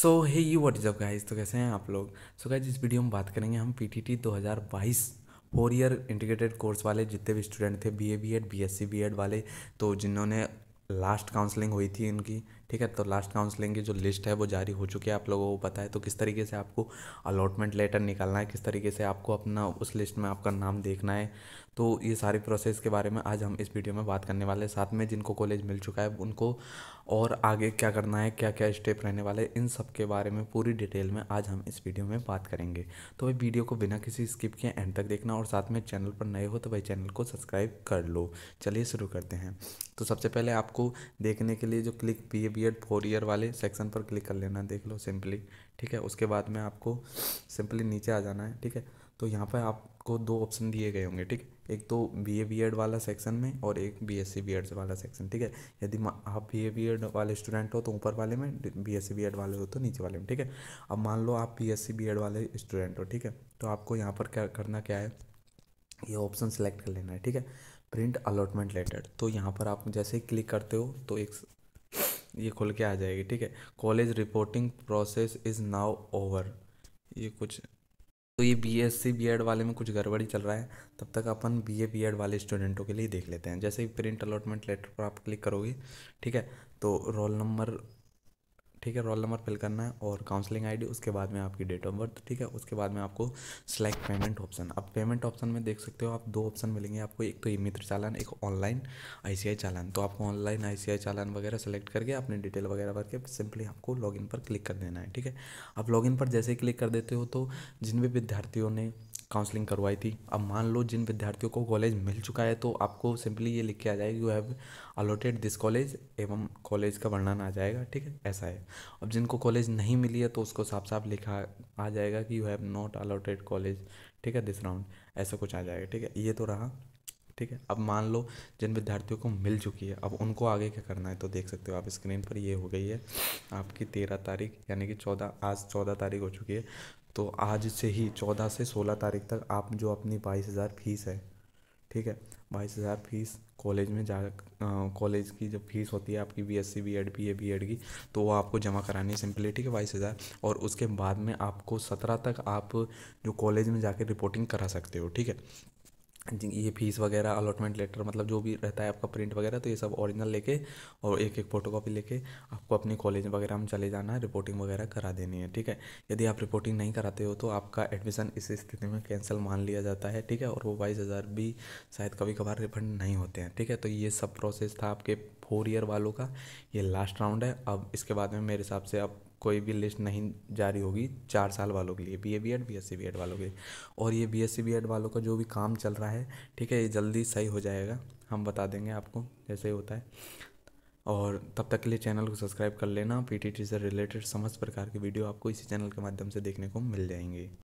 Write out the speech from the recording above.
so hey you what is up guys तो कैसे हैं आप लोग सो गाइज इस वीडियो में बात करेंगे हम पी टी टी दो हज़ार बाईस फोर ईयर इंटीग्रेटेड कोर्स वाले जितने भी स्टूडेंट थे B B A Ed S C B Ed वाले तो जिन्होंने लास्ट काउंसलिंग हुई थी इनकी ठीक है तो लास्ट काउंसलिंग की जो लिस्ट है वो जारी हो चुकी है आप लोगों को पता है तो किस तरीके से आपको अलॉटमेंट लेटर निकालना है किस तरीके से आपको अपना उस लिस्ट में आपका नाम देखना है तो ये सारे प्रोसेस के बारे में आज हम इस वीडियो में बात करने वाले हैं साथ में जिनको कॉलेज मिल चुका है उनको और आगे क्या करना है क्या क्या स्टेप रहने वाले इन सब के बारे में पूरी डिटेल में आज हम इस वीडियो में बात करेंगे तो भाई वीडियो को बिना किसी स्किप के एंड तक देखना और साथ में चैनल पर नए हो तो भाई चैनल को सब्सक्राइब कर लो चलिए शुरू करते हैं तो सबसे पहले आपको आपको देखने के लिए जो click P B Ed four year वाले सेक्शन पर क्लिक कर लेना देख लो सिंपली ठीक है उसके बाद में आपको सिंपली नीचे आ जाना है ठीक है तो यहाँ पर आपको दो ऑप्शन दिए गए होंगे ठीक है एक तो बी ए बी एड वाला सेक्शन में और एक B S C B Ed वाला सेक्शन ठीक है यदि आप बी ए बी एड वाले स्टूडेंट हो तो ऊपर वाले में B S C B Ed वाले हो तो नीचे वाले में ठीक है अब मान लो आप B S C B Ed वाले स्टूडेंट हो ठीक है तो आपको यहाँ पर क्या करना क्या है ये ऑप्शन सेलेक्ट कर लेना है ठीक है प्रिंट अलॉटमेंट लेटर तो यहाँ पर आप जैसे ही क्लिक करते हो तो एक ये खुल के आ जाएगी ठीक है college reporting process is now over ये कुछ तो ये B S C B Ed वाले में कुछ गड़बड़ी चल रहा है तब तक अपन बी ए बी एड वाले स्टूडेंटों के लिए देख लेते हैं जैसे ही प्रिंट अलॉटमेंट लेटर पर आप क्लिक करोगे ठीक है तो रोल नंबर ठीक है रोल नंबर फिल करना है और काउंसलिंग आईडी उसके बाद में आपकी डेट ऑफ बर्थ ठीक है उसके बाद में आपको सेलेक्ट पेमेंट ऑप्शन अब पेमेंट ऑप्शन में देख सकते हो आप दो ऑप्शन मिलेंगे आपको एक तो ई मित्र चालान एक ऑनलाइन आईसीआई चालान तो आपको ऑनलाइन आईसीआई चालान वगैरह सेलेक्ट करके अपने डिटेल वगैरह भर के सिंपली आपको लॉग पर क्लिक कर देना है ठीक है आप लॉग पर जैसे क्लिक कर देते हो तो जिन भी विद्यार्थियों ने काउंसलिंग करवाई थी अब मान लो जिन विद्यार्थियों को कॉलेज मिल चुका है तो आपको सिंपली ये लिख के आ जाएगा you have allotted this college एवं कॉलेज का वर्णन आ जाएगा ठीक है ऐसा है अब जिनको कॉलेज नहीं मिली है तो उसको साफ साफ लिखा आ जाएगा कि you have not allotted college ठीक है दिस राउंड ऐसा कुछ आ जाएगा ठीक है ये तो रहा ठीक है अब मान लो जिन विद्यार्थियों को मिल चुकी है अब उनको आगे क्या करना है तो देख सकते हो आप स्क्रीन पर ये हो गई है आपकी तेरह तारीख यानी कि चौदह आज चौदह तारीख हो चुकी है तो आज से ही चौदह से सोलह तारीख तक आप जो अपनी बाईस हज़ार फीस है ठीक है बाईस हज़ार फीस कॉलेज में जा कॉलेज की जब फीस होती है आपकी B S C B Ed B A B Ed की तो वो आपको जमा करानी है सिंपली ठीक है बाईस हज़ार और उसके बाद में आपको सत्रह तक आप जो कॉलेज में जाके रिपोर्टिंग करा सकते हो ठीक है ये फीस वगैरह अलॉटमेंट लेटर मतलब जो भी रहता है आपका प्रिंट वगैरह तो ये सब ओरिजिनल लेके और एक एक फ़ोटो कॉपी लेके आपको अपने कॉलेज वगैरह में चले जाना है रिपोर्टिंग वगैरह करा देनी है ठीक है यदि आप रिपोर्टिंग नहीं कराते हो तो आपका एडमिशन इस स्थिति में कैंसिल मान लिया जाता है ठीक है और वो बाईस हज़ार भी शायद कभी कभार रिफंड नहीं होते हैं ठीक है तो ये सब प्रोसेस था आपके फोर ईयर वालों का ये लास्ट राउंड है अब इसके बाद में मेरे हिसाब से अब कोई भी लिस्ट नहीं जारी होगी चार साल वालों के लिए B A B Ed B S C B Ed वालों के लिए और ये B S C B Ed वालों का जो भी काम चल रहा है ठीक है ये जल्दी सही हो जाएगा हम बता देंगे आपको जैसे ही होता है और तब तक के लिए चैनल को सब्सक्राइब कर लेना पी टी टी से रिलेटेड समस्त प्रकार की वीडियो आपको इसी चैनल के माध्यम से देखने को मिल जाएंगे